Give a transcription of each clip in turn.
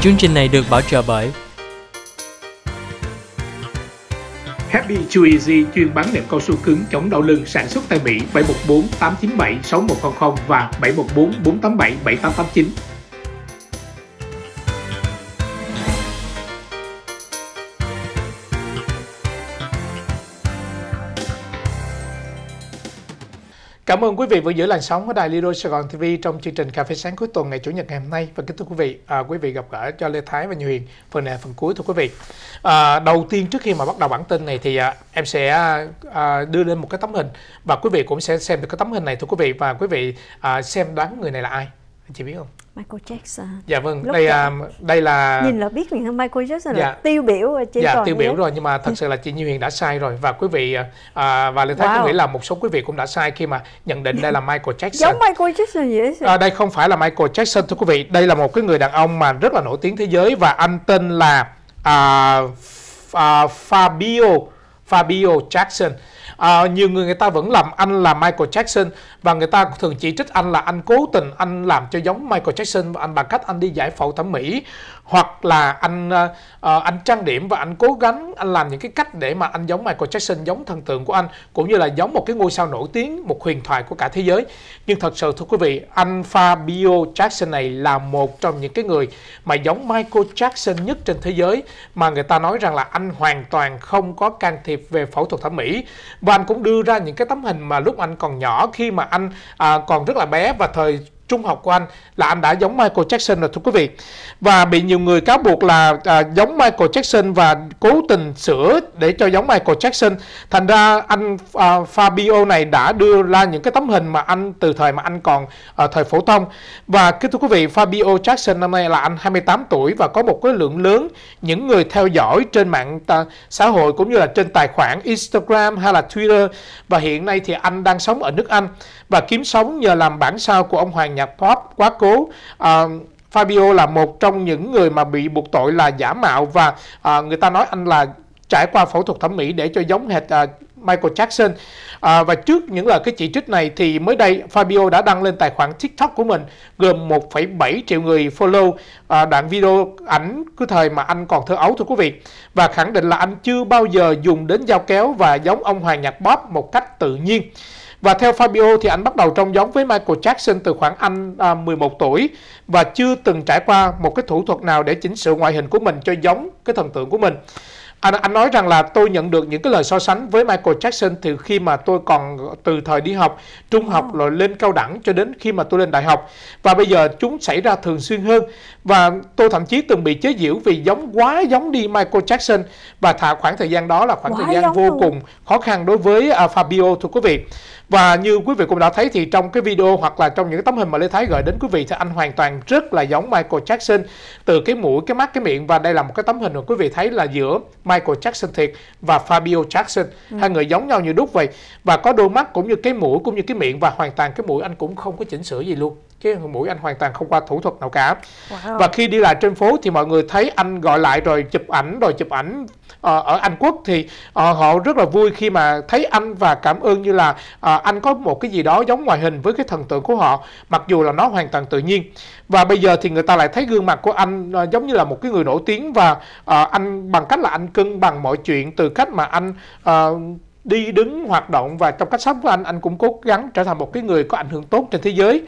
Chương trình này được bảo trợ bởi Happy Chew Easy chuyên bán nệm cao su cứng chống đau lưng sản xuất tại Mỹ 714 897 6100 và 714 487 7889. Cảm ơn quý vị vừa giữ làn sóng ở đài Lido Sài Gòn TV trong chương trình Cà phê sáng cuối tuần ngày Chủ nhật ngày hôm nay. Và kính thưa quý vị, à, quý vị gặp gỡ cho Lê Thái và Như Huyền phần này phần cuối thưa quý vị. À, đầu tiên trước khi mà bắt đầu bản tin này thì à, em sẽ à, à, đưa lên một cái tấm hình và quý vị cũng sẽ xem được cái tấm hình này thưa quý vị và quý vị à, xem đoán người này là ai chị biết không Michael Jackson dạ vâng Lúc đây à, đây là nhìn là biết liền Michael Jackson dạ. là tiêu biểu rồi chị dạ còn tiêu biểu rồi nhưng mà thật sự là chị Như Huyền đã sai rồi và quý vị à, à và Lê Thái wow. có nghĩ là một số quý vị cũng đã sai khi mà nhận định đây là Michael Jackson giống Michael Jackson vậy sao? à, đây không phải là Michael Jackson thưa quý vị đây là một cái người đàn ông mà rất là nổi tiếng thế giới và anh tên là à, à, Fabio Fabio Jackson à, nhiều người người ta vẫn làm anh là Michael Jackson và người ta thường chỉ trích anh là anh cố tình anh làm cho giống Michael Jackson và anh bằng cách anh đi giải phẫu thẩm mỹ hoặc là anh uh, anh trang điểm và anh cố gắng anh làm những cái cách để mà anh giống Michael Jackson giống thần tượng của anh cũng như là giống một cái ngôi sao nổi tiếng một huyền thoại của cả thế giới nhưng thật sự thưa quý vị anh Fabio Jackson này là một trong những cái người mà giống Michael Jackson nhất trên thế giới mà người ta nói rằng là anh hoàn toàn không có can thiệp về phẫu thuật thẩm mỹ và anh cũng đưa ra những cái tấm hình mà lúc anh còn nhỏ khi mà anh à, còn rất là bé và thời trung học của anh là anh đã giống Michael Jackson rồi thưa quý vị và bị nhiều người cáo buộc là à, giống Michael Jackson và cố tình sửa để cho giống Michael Jackson thành ra anh à, Fabio này đã đưa ra những cái tấm hình mà anh từ thời mà anh còn à, thời phổ thông và kính thưa quý vị Fabio Jackson năm nay là anh 28 tuổi và có một cái lượng lớn những người theo dõi trên mạng ta, xã hội cũng như là trên tài khoản Instagram hay là Twitter và hiện nay thì anh đang sống ở nước Anh và kiếm sống nhờ làm bản sao của ông hoàng nhạc pop quá cố. À, Fabio là một trong những người mà bị buộc tội là giả mạo và à, người ta nói anh là trải qua phẫu thuật thẩm mỹ để cho giống hệt à, Michael Jackson. À, và trước những lời cái chỉ trích này thì mới đây Fabio đã đăng lên tài khoản TikTok của mình gồm 1,7 triệu người follow à, đoạn video ảnh cứ thời mà anh còn thơ ấu thưa quý vị và khẳng định là anh chưa bao giờ dùng đến dao kéo và giống ông hoàng nhạc pop một cách tự nhiên. Và theo Fabio thì anh bắt đầu trông giống với Michael Jackson từ khoảng anh 11 à, tuổi và chưa từng trải qua một cái thủ thuật nào để chỉnh sửa ngoại hình của mình cho giống cái thần tượng của mình anh anh nói rằng là tôi nhận được những cái lời so sánh với Michael Jackson từ khi mà tôi còn từ thời đi học trung học ờ. rồi lên cao đẳng cho đến khi mà tôi lên đại học và bây giờ chúng xảy ra thường xuyên hơn và tôi thậm chí từng bị chế giễu vì giống quá giống đi Michael Jackson và thả khoảng thời gian đó là khoảng quá thời gian vô rồi. cùng khó khăn đối với uh, Fabio thưa quý vị và như quý vị cũng đã thấy thì trong cái video hoặc là trong những tấm hình mà Lê Thái gửi đến quý vị thì anh hoàn toàn rất là giống Michael Jackson từ cái mũi cái mắt cái miệng và đây là một cái tấm hình mà quý vị thấy là giữa Michael Jackson thiệt và Fabio Jackson ừ. hai người giống nhau như đúc vậy và có đôi mắt cũng như cái mũi cũng như cái miệng và hoàn toàn cái mũi anh cũng không có chỉnh sửa gì luôn cái mũi anh hoàn toàn không qua thủ thuật nào cả wow. và khi đi lại trên phố thì mọi người thấy anh gọi lại rồi chụp ảnh rồi chụp ảnh ờ, ở Anh Quốc thì ờ, họ rất là vui khi mà thấy anh và cảm ơn như là ờ, anh có một cái gì đó giống ngoại hình với cái thần tượng của họ mặc dù là nó hoàn toàn tự nhiên và bây giờ thì người ta lại thấy gương mặt của anh ờ, giống như là một cái người nổi tiếng và ờ, anh bằng cách là anh cân bằng mọi chuyện từ cách mà anh ờ, đi đứng hoạt động và trong cách sống của anh anh cũng cố gắng trở thành một cái người có ảnh hưởng tốt trên thế giới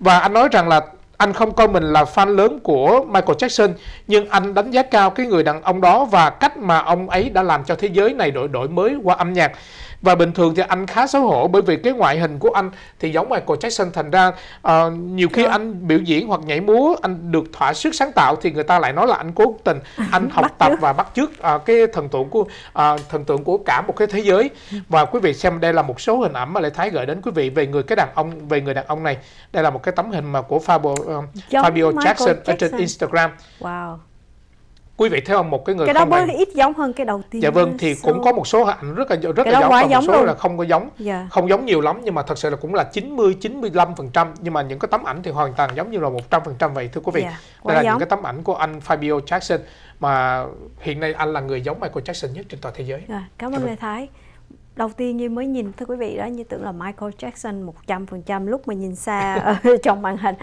và anh nói rằng là anh không coi mình là fan lớn của Michael Jackson nhưng anh đánh giá cao cái người đàn ông đó và cách mà ông ấy đã làm cho thế giới này đổi đổi mới qua âm nhạc và bình thường thì anh khá xấu hổ bởi vì cái ngoại hình của anh thì giống Michael Jackson thành ra uh, nhiều khi dạ. anh biểu diễn hoặc nhảy múa anh được thỏa sức sáng tạo thì người ta lại nói là anh cố tình anh học tập và bắt chước uh, cái thần tượng của uh, thần tượng của cả một cái thế giới ừ. và quý vị xem đây là một số hình ảnh mà lại thái gửi đến quý vị về người cái đàn ông về người đàn ông này đây là một cái tấm hình mà của Fabio um, Fabio Michael Jackson, Jackson ở trên Instagram. Wow. Quý vị thấy không một cái người cái đó mới ít giống hơn cái đầu tiên. Dạ vâng thì so... cũng có một số ảnh rất là rất cái là giống, còn giống một số luôn. là không có giống. Yeah. Dạ. Không giống nhiều lắm nhưng mà thật sự là cũng là 90 95% nhưng mà những cái tấm ảnh thì hoàn toàn giống như là 100% vậy thưa quý vị. Yeah. Dạ, Đây giống. là những cái tấm ảnh của anh Fabio Jackson mà hiện nay anh là người giống Michael Jackson nhất trên toàn thế giới. Yeah. Dạ, cảm ơn vâng. Lê Thái đầu tiên như mới nhìn thưa quý vị đó như tưởng là Michael Jackson 100% lúc mà nhìn xa ở trong màn hình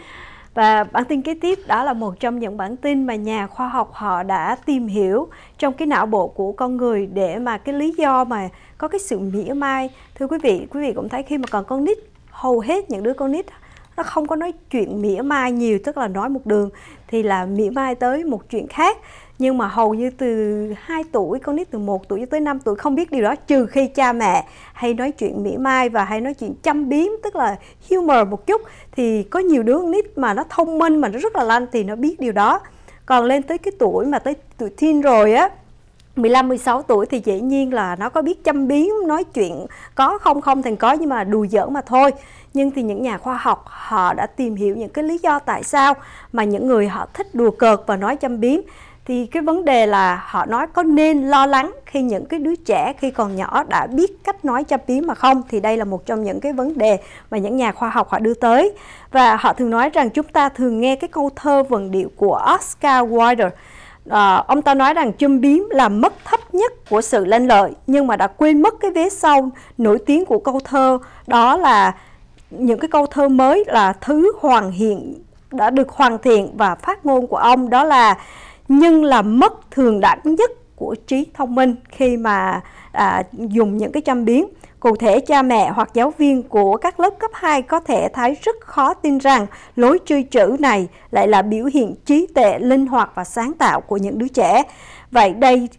và bản tin kế tiếp đó là một trong những bản tin mà nhà khoa học họ đã tìm hiểu trong cái não bộ của con người để mà cái lý do mà có cái sự mỉa mai. Thưa quý vị, quý vị cũng thấy khi mà còn con nít, hầu hết những đứa con nít nó không có nói chuyện mỉa mai nhiều tức là nói một đường thì là mỉa mai tới một chuyện khác nhưng mà hầu như từ 2 tuổi con nít từ 1 tuổi cho tới 5 tuổi không biết điều đó trừ khi cha mẹ hay nói chuyện mỉa mai và hay nói chuyện chăm biếm tức là humor một chút thì có nhiều đứa con nít mà nó thông minh mà nó rất là lanh thì nó biết điều đó còn lên tới cái tuổi mà tới tuổi teen rồi á 15 16 tuổi thì dĩ nhiên là nó có biết châm biếm nói chuyện có không không thành có nhưng mà đùa giỡn mà thôi. Nhưng thì những nhà khoa học họ đã tìm hiểu những cái lý do tại sao mà những người họ thích đùa cợt và nói châm biếm thì cái vấn đề là họ nói có nên lo lắng khi những cái đứa trẻ khi còn nhỏ đã biết cách nói châm biếm mà không thì đây là một trong những cái vấn đề mà những nhà khoa học họ đưa tới và họ thường nói rằng chúng ta thường nghe cái câu thơ vần điệu của Oscar Wilde à, ông ta nói rằng châm biếm là mất thấp nhất của sự lên lợi nhưng mà đã quên mất cái vế sau nổi tiếng của câu thơ đó là những cái câu thơ mới là thứ hoàn hiện đã được hoàn thiện và phát ngôn của ông đó là nhưng là mất thường đẳng nhất của trí thông minh khi mà à, dùng những cái châm biến. Cụ thể, cha mẹ hoặc giáo viên của các lớp cấp 2 có thể thấy rất khó tin rằng lối chơi chữ này lại là biểu hiện trí tệ linh hoạt và sáng tạo của những đứa trẻ. Vậy đây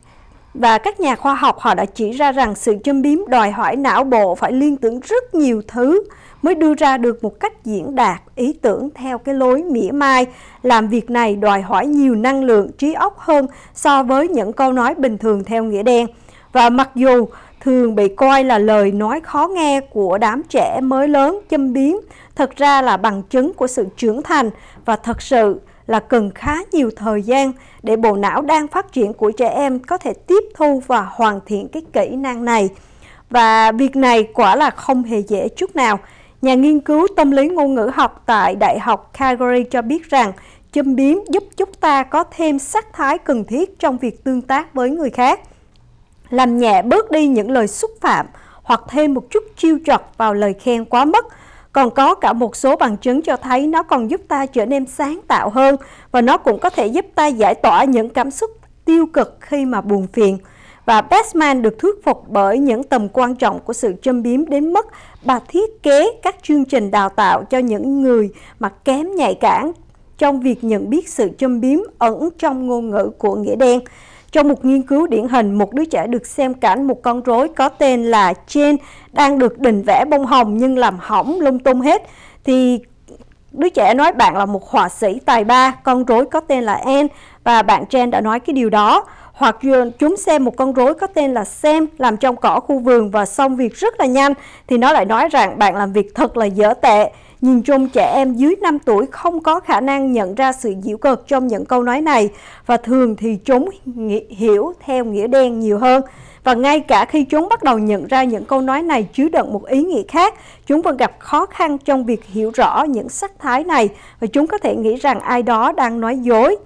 và các nhà khoa học họ đã chỉ ra rằng sự châm biếm đòi hỏi não bộ phải liên tưởng rất nhiều thứ mới đưa ra được một cách diễn đạt ý tưởng theo cái lối mỉa mai. Làm việc này đòi hỏi nhiều năng lượng trí óc hơn so với những câu nói bình thường theo nghĩa đen và mặc dù thường bị coi là lời nói khó nghe của đám trẻ mới lớn châm biếm thật ra là bằng chứng của sự trưởng thành và thật sự là cần khá nhiều thời gian để bộ não đang phát triển của trẻ em có thể tiếp thu và hoàn thiện cái kỹ năng này. Và việc này quả là không hề dễ chút nào. Nhà nghiên cứu tâm lý ngôn ngữ học tại Đại học Calgary cho biết rằng châm biếm giúp chúng ta có thêm sắc thái cần thiết trong việc tương tác với người khác làm nhẹ bớt đi những lời xúc phạm hoặc thêm một chút chiêu trọc vào lời khen quá mức. Còn có cả một số bằng chứng cho thấy nó còn giúp ta trở nên sáng tạo hơn và nó cũng có thể giúp ta giải tỏa những cảm xúc tiêu cực khi mà buồn phiền. Và Bestman được thuyết phục bởi những tầm quan trọng của sự châm biếm đến mức bà thiết kế các chương trình đào tạo cho những người mà kém nhạy cảm trong việc nhận biết sự châm biếm ẩn trong ngôn ngữ của nghĩa đen. Trong một nghiên cứu điển hình, một đứa trẻ được xem cảnh một con rối có tên là Jane đang được định vẽ bông hồng nhưng làm hỏng lung tung hết. Thì đứa trẻ nói bạn là một họa sĩ tài ba, con rối có tên là Anne và bạn Jane đã nói cái điều đó hoặc chúng xem một con rối có tên là Sam làm trong cỏ khu vườn và xong việc rất là nhanh thì nó lại nói rằng bạn làm việc thật là dở tệ. Nhìn chung trẻ em dưới 5 tuổi không có khả năng nhận ra sự giễu cực trong những câu nói này và thường thì chúng hiểu theo nghĩa đen nhiều hơn. Và ngay cả khi chúng bắt đầu nhận ra những câu nói này chứa đựng một ý nghĩa khác, chúng vẫn gặp khó khăn trong việc hiểu rõ những sắc thái này và chúng có thể nghĩ rằng ai đó đang nói dối.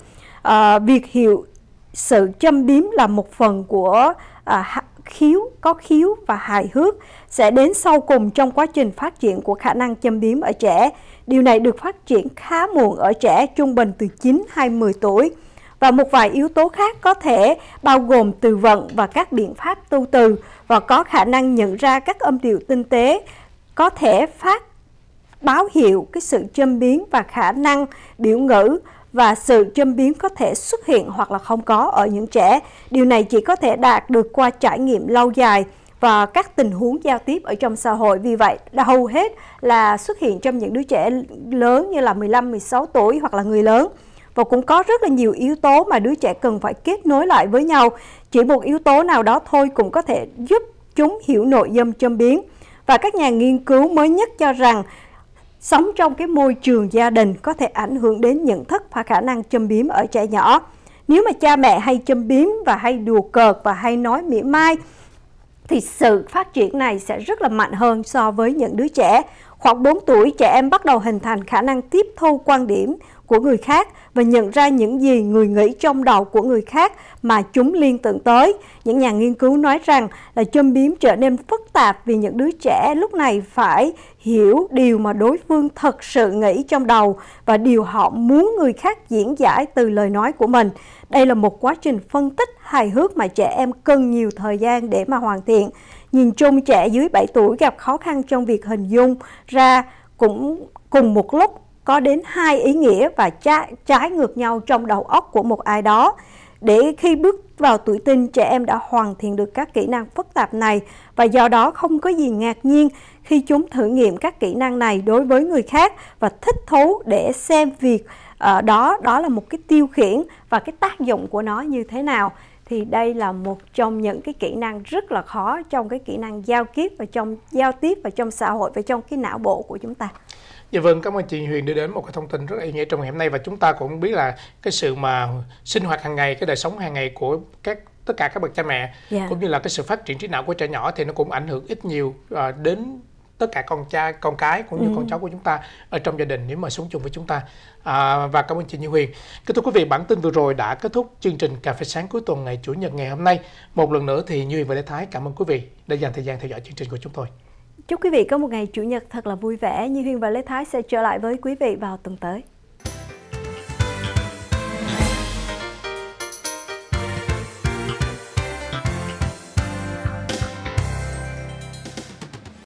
À, việc hiểu sự châm biếm là một phần của à, khiếu, có khiếu và hài hước sẽ đến sau cùng trong quá trình phát triển của khả năng châm biếm ở trẻ. Điều này được phát triển khá muộn ở trẻ trung bình từ 9 hay 10 tuổi. Và một vài yếu tố khác có thể bao gồm từ vựng và các biện pháp tu từ và có khả năng nhận ra các âm điệu tinh tế có thể phát báo hiệu cái sự châm biếm và khả năng biểu ngữ và sự châm biếm có thể xuất hiện hoặc là không có ở những trẻ. Điều này chỉ có thể đạt được qua trải nghiệm lâu dài và các tình huống giao tiếp ở trong xã hội. Vì vậy, hầu hết là xuất hiện trong những đứa trẻ lớn như là 15, 16 tuổi hoặc là người lớn. Và cũng có rất là nhiều yếu tố mà đứa trẻ cần phải kết nối lại với nhau. Chỉ một yếu tố nào đó thôi cũng có thể giúp chúng hiểu nội dung châm biếm. Và các nhà nghiên cứu mới nhất cho rằng sống trong cái môi trường gia đình có thể ảnh hưởng đến nhận thức và khả năng châm biếm ở trẻ nhỏ. Nếu mà cha mẹ hay châm biếm và hay đùa cợt và hay nói mỉa mai thì sự phát triển này sẽ rất là mạnh hơn so với những đứa trẻ. Khoảng 4 tuổi, trẻ em bắt đầu hình thành khả năng tiếp thu quan điểm của người khác và nhận ra những gì người nghĩ trong đầu của người khác mà chúng liên tưởng tới. Những nhà nghiên cứu nói rằng là châm biếm trở nên phức tạp vì những đứa trẻ lúc này phải hiểu điều mà đối phương thật sự nghĩ trong đầu và điều họ muốn người khác diễn giải từ lời nói của mình. Đây là một quá trình phân tích hài hước mà trẻ em cần nhiều thời gian để mà hoàn thiện. Nhìn chung trẻ dưới 7 tuổi gặp khó khăn trong việc hình dung ra cũng cùng một lúc có đến hai ý nghĩa và trái, ngược nhau trong đầu óc của một ai đó. Để khi bước vào tuổi teen, trẻ em đã hoàn thiện được các kỹ năng phức tạp này và do đó không có gì ngạc nhiên khi chúng thử nghiệm các kỹ năng này đối với người khác và thích thú để xem việc uh, đó đó là một cái tiêu khiển và cái tác dụng của nó như thế nào thì đây là một trong những cái kỹ năng rất là khó trong cái kỹ năng giao tiếp và trong giao tiếp và trong xã hội và trong cái não bộ của chúng ta. Dạ vâng, cảm ơn chị Huyền đưa đến một cái thông tin rất là ý nghĩa trong ngày hôm nay và chúng ta cũng biết là cái sự mà sinh hoạt hàng ngày, cái đời sống hàng ngày của các tất cả các bậc cha mẹ yeah. Dạ. cũng như là cái sự phát triển trí não của trẻ nhỏ thì nó cũng ảnh hưởng ít nhiều uh, đến tất cả con trai con cái cũng như ừ. con cháu của chúng ta ở trong gia đình nếu mà sống chung với chúng ta à, và cảm ơn chị Như Huyền kính thưa quý vị bản tin vừa rồi đã kết thúc chương trình cà phê sáng cuối tuần ngày chủ nhật ngày hôm nay một lần nữa thì Như Huyền và Lê Thái cảm ơn quý vị đã dành thời gian theo dõi chương trình của chúng tôi Chúc quý vị có một ngày Chủ nhật thật là vui vẻ. Như Huyền và Lê Thái sẽ trở lại với quý vị vào tuần tới.